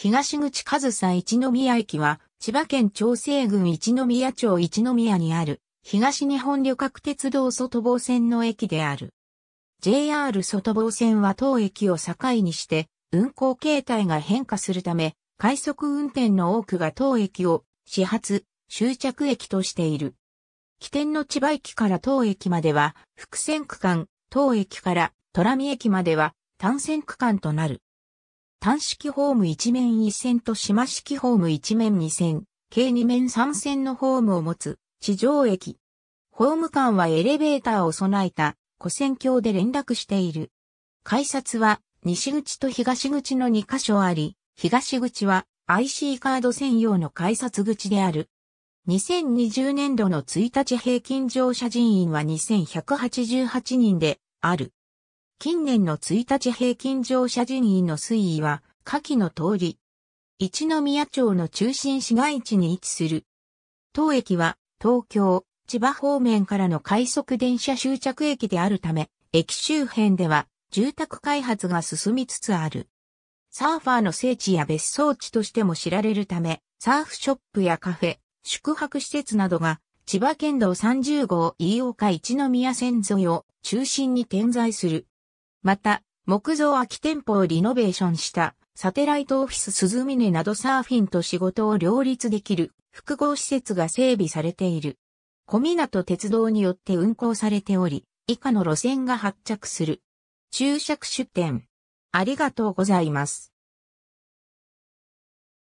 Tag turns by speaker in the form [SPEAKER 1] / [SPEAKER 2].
[SPEAKER 1] 東口上総一宮駅は、千葉県長生郡一宮町一宮にある、東日本旅客鉄道外房線の駅である。JR 外房線は当駅を境にして、運行形態が変化するため、快速運転の多くが当駅を、始発、終着駅としている。起点の千葉駅から当駅までは、複線区間、当駅から、虎見駅までは、単線区間となる。単式ホーム1面1線と島式ホーム1面2線、計2面3線のホームを持つ地上駅。ホーム間はエレベーターを備えた古線橋で連絡している。改札は西口と東口の2箇所あり、東口は IC カード専用の改札口である。2020年度の1日平均乗車人員は2188人である。近年の1日平均乗車人員の推移は、下記の通り、一宮町の中心市街地に位置する。当駅は、東京、千葉方面からの快速電車終着駅であるため、駅周辺では、住宅開発が進みつつある。サーファーの聖地や別荘地としても知られるため、サーフショップやカフェ、宿泊施設などが、千葉県道30号飯岡一宮線沿いを中心に点在する。また、木造空き店舗をリノベーションしたサテライトオフィス鈴峰などサーフィンと仕事を両立できる複合施設が整備されている。小港鉄道によって運行されており、以下の路線が発着する。注釈出店。ありがとうございます。